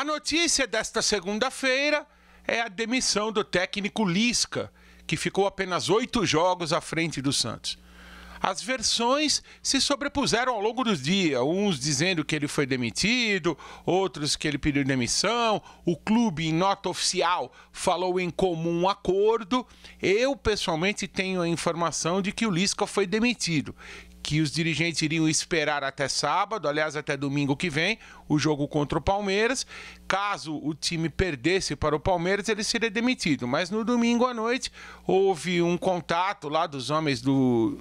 A notícia desta segunda-feira é a demissão do técnico Lisca, que ficou apenas oito jogos à frente do Santos. As versões se sobrepuseram ao longo do dia, uns dizendo que ele foi demitido, outros que ele pediu demissão. O clube, em nota oficial, falou em comum acordo. Eu, pessoalmente, tenho a informação de que o Lisca foi demitido que os dirigentes iriam esperar até sábado, aliás, até domingo que vem, o jogo contra o Palmeiras. Caso o time perdesse para o Palmeiras, ele seria demitido. Mas no domingo à noite houve um contato lá dos homens do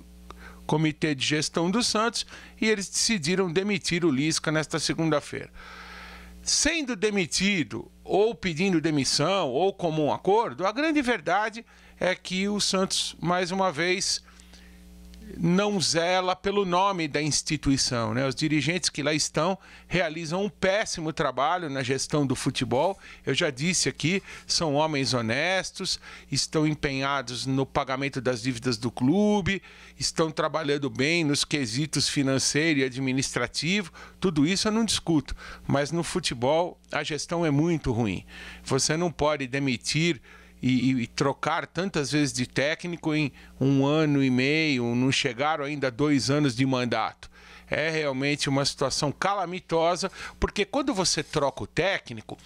Comitê de Gestão do Santos e eles decidiram demitir o Lisca nesta segunda-feira. Sendo demitido ou pedindo demissão ou comum acordo, a grande verdade é que o Santos mais uma vez não zela pelo nome da instituição. Né? Os dirigentes que lá estão realizam um péssimo trabalho na gestão do futebol. Eu já disse aqui, são homens honestos, estão empenhados no pagamento das dívidas do clube, estão trabalhando bem nos quesitos financeiro e administrativo. Tudo isso eu não discuto, mas no futebol a gestão é muito ruim. Você não pode demitir e, e, trocar tantas vezes de técnico em um ano e meio, não chegaram ainda dois anos de mandato. É realmente uma situação calamitosa, porque quando você troca o técnico,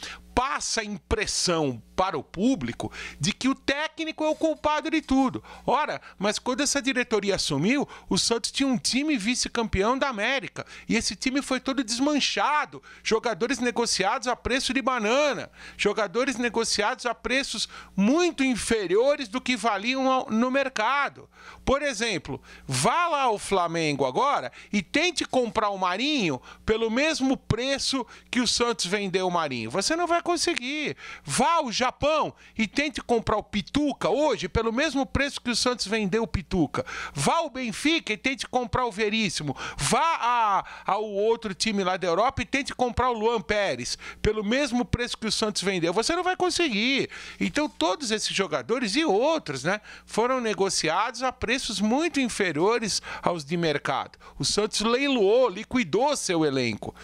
passa a impressão para o público de que o técnico é o culpado de tudo. Ora, mas quando essa diretoria assumiu, o Santos tinha um time vice-campeão da América e esse time foi todo desmanchado, jogadores negociados a preço de banana, jogadores negociados a preços muito inferiores do que valiam no mercado. Por exemplo, vá lá ao Flamengo agora e tente comprar o Marinho pelo mesmo preço que o Santos vendeu o Marinho. Você não vai conseguir. Vá ao Japão e tente comprar o Pituca hoje pelo mesmo preço que o Santos vendeu o Pituca. Vá ao Benfica e tente comprar o Veríssimo. Vá a, ao outro time lá da Europa e tente comprar o Luan Pérez pelo mesmo preço que o Santos vendeu. Você não vai conseguir. Então todos esses jogadores e outros, né, foram negociados a preços muito inferiores aos de mercado. O Santos leiloou, liquidou seu elenco.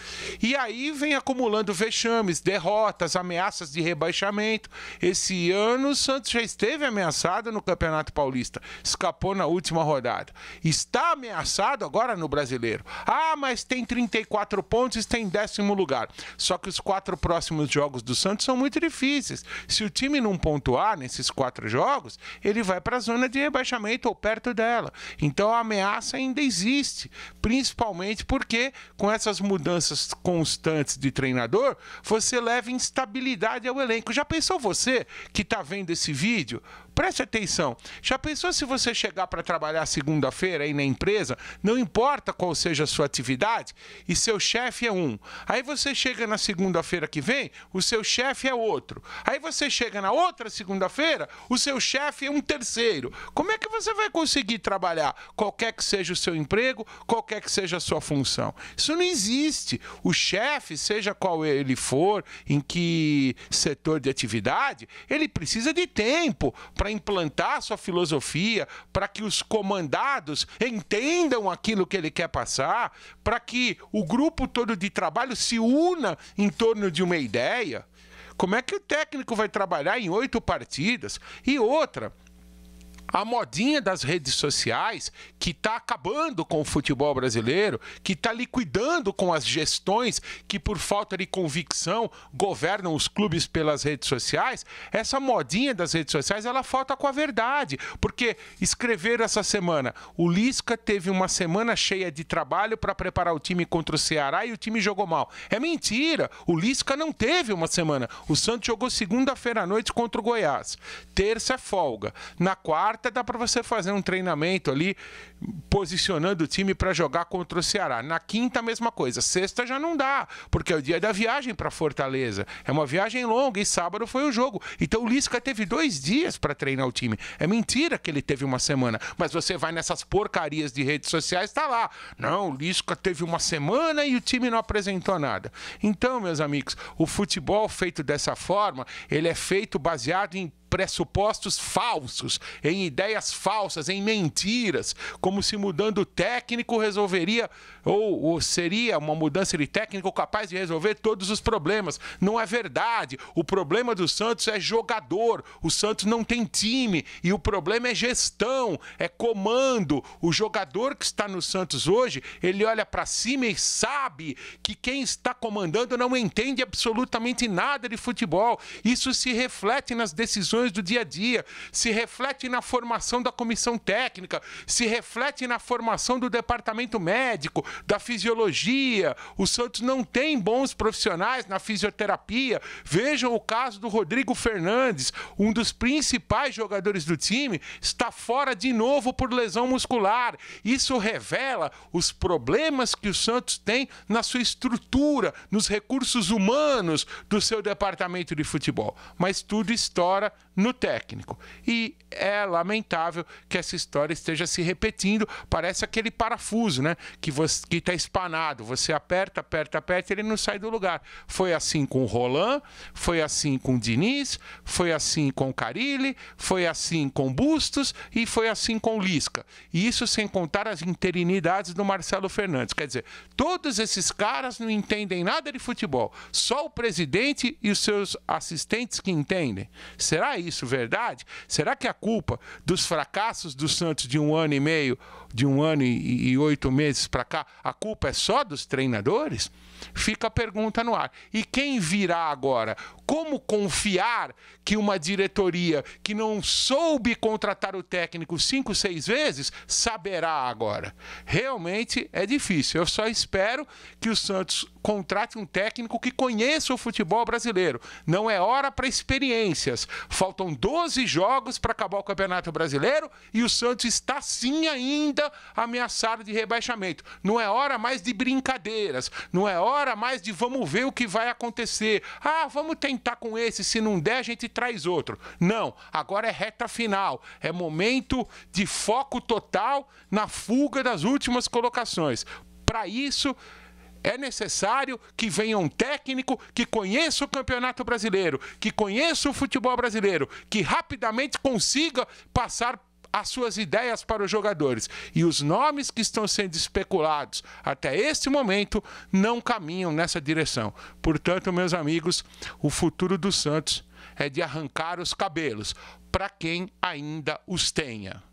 E aí vem acumulando vexames, derrotas, ameaças de rebaixamento. Esse ano o Santos já esteve ameaçado no Campeonato Paulista, escapou na última rodada. Está ameaçado agora no Brasileiro. Ah, mas tem 34 pontos e está em décimo lugar. Só que os quatro próximos jogos do Santos são muito difíceis. Se o time não pontuar nesses quatro jogos, ele vai para a zona de rebaixamento ou perto dela. Então a ameaça ainda existe, principalmente porque com essas mudanças constantes de treinador, você leva instabilidade habilidade ao é elenco. Já pensou você que está vendo esse vídeo? Preste atenção. Já pensou se você chegar para trabalhar segunda-feira aí na empresa, não importa qual seja a sua atividade, e seu chefe é um. Aí você chega na segunda-feira que vem, o seu chefe é outro. Aí você chega na outra segunda-feira, o seu chefe é um terceiro. Como é que você vai conseguir trabalhar qualquer que seja o seu emprego, qualquer que seja a sua função? Isso não existe. O chefe, seja qual ele for, em que setor de atividade, ele precisa de tempo para para implantar sua filosofia, para que os comandados entendam aquilo que ele quer passar, para que o grupo todo de trabalho se una em torno de uma ideia. Como é que o técnico vai trabalhar em oito partidas? E outra, a modinha das redes sociais que está acabando com o futebol brasileiro, que está liquidando com as gestões que, por falta de convicção, governam os clubes pelas redes sociais, essa modinha das redes sociais ela falta com a verdade. Porque escreveram essa semana, o Lisca teve uma semana cheia de trabalho para preparar o time contra o Ceará e o time jogou mal. É mentira! O Lisca não teve uma semana. O Santos jogou segunda-feira à noite contra o Goiás. Terça é folga. Na quarta, quarta dá para você fazer um treinamento ali, posicionando o time para jogar contra o Ceará. Na quinta, a mesma coisa. Sexta já não dá, porque é o dia da viagem para Fortaleza. É uma viagem longa e sábado foi o jogo. Então o Lisca teve dois dias para treinar o time. É mentira que ele teve uma semana. Mas você vai nessas porcarias de redes sociais, tá lá. Não, o Lisca teve uma semana e o time não apresentou nada. Então, meus amigos, o futebol feito dessa forma, ele é feito baseado em pressupostos falsos, em ideias falsas, em mentiras, como se mudando o técnico resolveria ou, ou, seria uma mudança de técnico capaz de resolver todos os problemas. Não é verdade. O problema do Santos é jogador. O Santos não tem time e o problema é gestão, é comando. O jogador que está no Santos hoje, ele olha para cima e sabe que quem está comandando não entende absolutamente nada de futebol. Isso se reflete nas decisões do dia a dia, se reflete na formação da comissão técnica, se reflete na formação do departamento médico, da fisiologia. O Santos não tem bons profissionais na fisioterapia. Vejam o caso do Rodrigo Fernandes, um dos principais jogadores do time, está fora de novo por lesão muscular. Isso revela os problemas que o Santos tem na sua estrutura, nos recursos humanos do seu departamento de futebol. Mas tudo estoura no técnico. E é lamentável que essa história esteja se repetindo. Parece aquele parafuso, né? Que está espanado. Você aperta, aperta, aperta, ele não sai do lugar. Foi assim com o Roland, foi assim com o Diniz, foi assim com o Carilli, foi assim com Bustos e foi assim com o Lisca. E isso sem contar as interinidades do Marcelo Fernandes. Quer dizer, todos esses caras não entendem nada de futebol. Só o presidente e os seus assistentes que entendem. Será isso? isso verdade? Será que é a culpa dos fracassos do Santos de um ano e meio de um ano e, e oito meses para cá, a culpa é só dos treinadores? Fica a pergunta no ar. E quem virá agora? Como confiar que uma diretoria que não soube contratar o técnico cinco, seis vezes saberá agora? Realmente é difícil. Eu só espero que o Santos contrate um técnico que conheça o futebol brasileiro. Não é hora para experiências. Faltam 12 jogos para acabar o Campeonato Brasileiro e o Santos está sim ainda ameaçado de rebaixamento. Não é hora mais de brincadeiras, não é hora mais de vamos ver o que vai acontecer. Ah, vamos tentar com esse, se não der, a gente traz outro. Não, agora é reta final, é momento de foco total na fuga das últimas colocações. Para isso, é necessário que venha um técnico que conheça o campeonato brasileiro, que conheça o futebol brasileiro, que rapidamente consiga passar as suas ideias para os jogadores. E os nomes que estão sendo especulados até este momento não caminham nessa direção. Portanto, meus amigos, o futuro do Santos é de arrancar os cabelos para quem ainda os tenha.